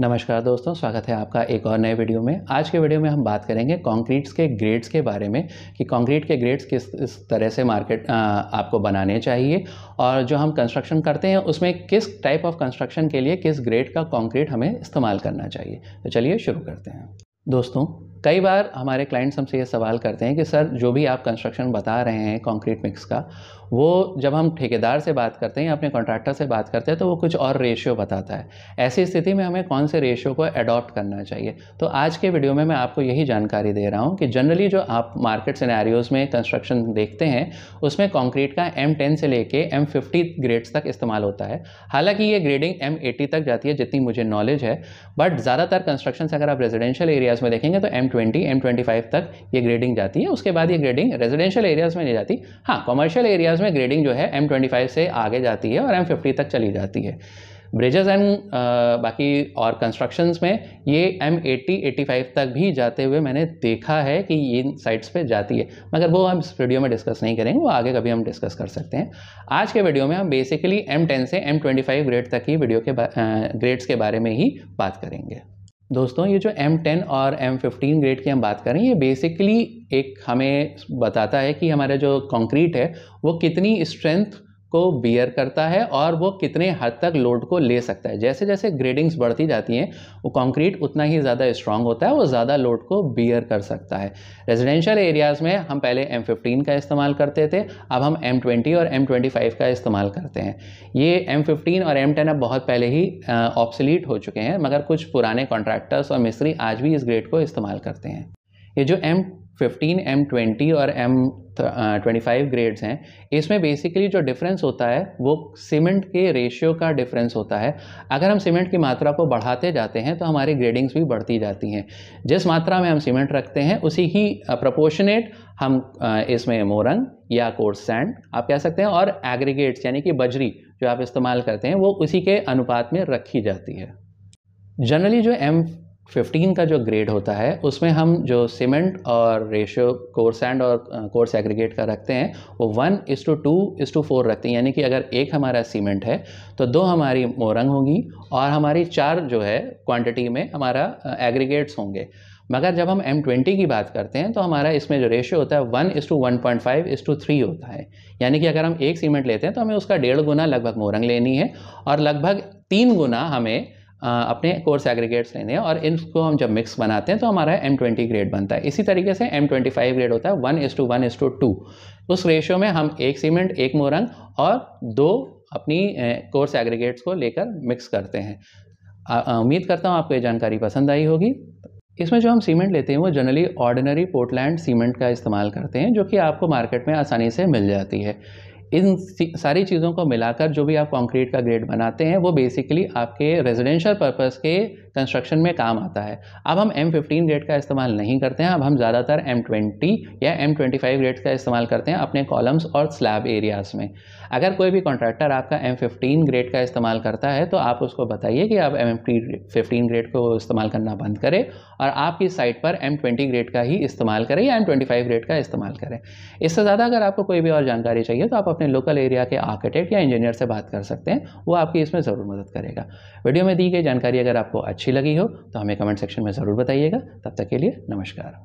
नमस्कार दोस्तों स्वागत है आपका एक और नए वीडियो में आज के वीडियो में हम बात करेंगे कंक्रीट्स के ग्रेड्स के बारे में कि कंक्रीट के ग्रेड्स किस इस तरह से मार्केट आ, आपको बनाने चाहिए और जो हम कंस्ट्रक्शन करते हैं उसमें किस टाइप ऑफ कंस्ट्रक्शन के लिए किस ग्रेड का कंक्रीट हमें इस्तेमाल करना चाहिए तो चलिए शुरू करते हैं दोस्तों कई बार हमारे क्लाइंट्स हमसे ये सवाल करते हैं कि सर जो भी आप कंस्ट्रक्शन बता रहे हैं कंक्रीट मिक्स का वो जब हम ठेकेदार से बात करते हैं या अपने कॉन्ट्रैक्टर से बात करते हैं तो वो कुछ और रेशियो बताता है ऐसी स्थिति में हमें कौन से रेशियो को अडॉप्ट करना चाहिए तो आज के वीडियो में मैं आपको यही जानकारी दे रहा हूँ कि जनरली जो आप मार्केट सिनेरियोज़ में कंस्ट्रक्शन देखते हैं उसमें कॉन्क्रीट का एम टेन से लेके एम फिफ्टी ग्रेड्स तक इस्तेमाल होता है हालांकि ये ग्रेडिंग एम एटी तक जाती है जितनी मुझे नॉलेज है बट ज़्यादातर कंस्ट्रक्शन अगर आप रेजिडेंशियल एरियाज़ में देखेंगे तो M twenty M twenty five तक ये ग्रेडिंग जाती है उसके बाद ये ग्रेडिंग रेजिडेंशियल एरियाज़ में नहीं जाती हाँ कमर्शियल एरियाज़ में ग्रेडिंग जो है एम ट्वेंटी फाइव से आगे जाती है और एम फिफ्टी तक चली जाती है ब्रिजेज़ एंड बाकी और कंस्ट्रक्शंस में ये एम एट्टी एट्टी फाइव तक भी जाते हुए मैंने देखा है कि ये साइट्स पे जाती है मगर वो हम इस वीडियो में डिस्कस नहीं करेंगे वो आगे कभी हम डिस्कस कर सकते हैं आज के वीडियो में हम बेसिकली एम टेन से एम ट्वेंटी फाइव ग्रेड तक ही वीडियो के ग्रेड्स के बारे में ही बात करेंगे दोस्तों ये जो M10 और M15 ग्रेड की हम बात करें ये बेसिकली एक हमें बताता है कि हमारा जो कंक्रीट है वो कितनी स्ट्रेंथ को बियर करता है और वो कितने हद तक लोड को ले सकता है जैसे जैसे ग्रेडिंग्स बढ़ती जाती हैं वो कंक्रीट उतना ही ज़्यादा स्ट्रांग होता है वो ज़्यादा लोड को बियर कर सकता है रेजिडेंशियल एरियाज़ में हम पहले M15 का इस्तेमाल करते थे अब हम M20 और M25 का इस्तेमाल करते हैं ये M15 और M10 अब बहुत पहले ही ऑप्सलीट हो चुके हैं मगर कुछ पुराने कॉन्ट्रैक्टर्स और मिस्त्री आज भी इस ग्रेड को इस्तेमाल करते हैं ये जो एम फिफ्टीन एम ट्वेंटी और एम ट्वेंटी फाइव ग्रेड्स हैं इसमें बेसिकली जो डिफरेंस होता है वो सीमेंट के रेशियो का डिफरेंस होता है अगर हम सीमेंट की मात्रा को बढ़ाते जाते हैं तो हमारी ग्रेडिंग्स भी बढ़ती जाती हैं जिस मात्रा में हम सीमेंट रखते हैं उसी ही प्रपोर्शनेट uh, हम uh, इसमें मोरंग या कोर्स सैंड आप कह सकते हैं और एग्रीगेट्स यानी कि बजरी जो आप इस्तेमाल करते हैं वो उसी के अनुपात में रखी जाती है जनरली जो एम फिफ्टीन का जो ग्रेड होता है उसमें हम जो सीमेंट और रेशियो कोर्स एंड और कोर्स एग्रीगेट का रखते हैं वो one is to two is to four रखते हैं यानी कि अगर एक हमारा सीमेंट है तो दो हमारी मोरंग होगी और हमारी चार जो है क्वांटिटी में हमारा एग्रीगेट्स होंगे मगर जब हम एम ट्वेंटी की बात करते हैं तो हमारा इसमें जो रेशियो होता है one is to one point five is to three होता है यानी कि अगर हम एक सीमेंट लेते हैं तो हमें उसका डेढ़ गुना लगभग मोरंग लेनी है और लगभग तीन गुना हमें अपने कोर्स एग्रीगेट्स लेने हैं और इनको हम जब मिक्स बनाते हैं तो हमारा एम ट्वेंटी ग्रेड बनता है इसी तरीके से एम ट्वेंटी फाइव ग्रेड होता है one is to one is to two उस रेशियो में हम एक सीमेंट एक मोरंग और दो अपनी कोर्स एग्रीगेट्स को लेकर मिक्स करते हैं उम्मीद करता हूँ आपको ये जानकारी पसंद आई होगी इसमें जो हम सीमेंट लेते हैं वो जनरली ऑर्डिनरी पोर्टलैंड सीमेंट का इस्तेमाल करते हैं जो कि आपको मार्केट में आसानी से मिल जाती है इन सारी चीज़ों को मिलाकर जो भी आप कंक्रीट का ग्रेड बनाते हैं वो बेसिकली आपके रेजिडेंशियल पर्पस के कंस्ट्रक्शन में काम आता है अब हम एम फिफ्टीन ग्रेड का इस्तेमाल नहीं करते हैं अब हम ज़्यादातर एम ट्वेंटी या एम ट्वेंटी फाइव ग्रेड का इस्तेमाल करते हैं अपने कॉलम्स और स्लैब एरियाज़ में अगर कोई भी कॉन्ट्रैक्टर आपका एम फिफ्टीन ग्रेड का इस्तेमाल करता है तो आप उसको बताइए कि आप एम फिफ्टीन ग्रेड को इस्तेमाल करना बंद करें और आपकी साइट पर एम ट्वेंटी ग्रेड का ही इस्तेमाल करें या एम ट्वेंटी फाइव ग्रेड का इस्तेमाल करें इससे ज़्यादा अगर आपको कोई भी और जानकारी चाहिए तो आप अपने लोकल एरिया के आर्किटेक्ट या इंजीनियर से बात कर सकते हैं वो आपकी इसमें ज़रूर मदद करेगा वीडियो में दी गई जानकारी अगर आपको अच्छी लगी हो तो हमें कमेंट सेक्शन में ज़रूर बताइएगा तब तक के लिए नमस्कार